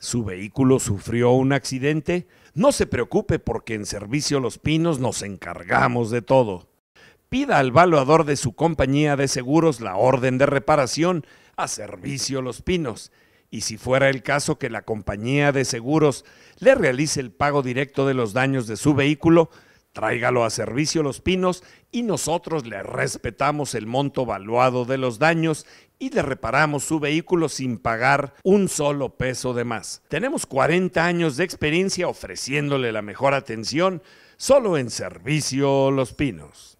su vehículo sufrió un accidente, no se preocupe porque en Servicio Los Pinos nos encargamos de todo. Pida al valuador de su compañía de seguros la orden de reparación a Servicio Los Pinos y si fuera el caso que la compañía de seguros le realice el pago directo de los daños de su vehículo, Tráigalo a servicio Los Pinos y nosotros le respetamos el monto valuado de los daños y le reparamos su vehículo sin pagar un solo peso de más. Tenemos 40 años de experiencia ofreciéndole la mejor atención solo en servicio Los Pinos.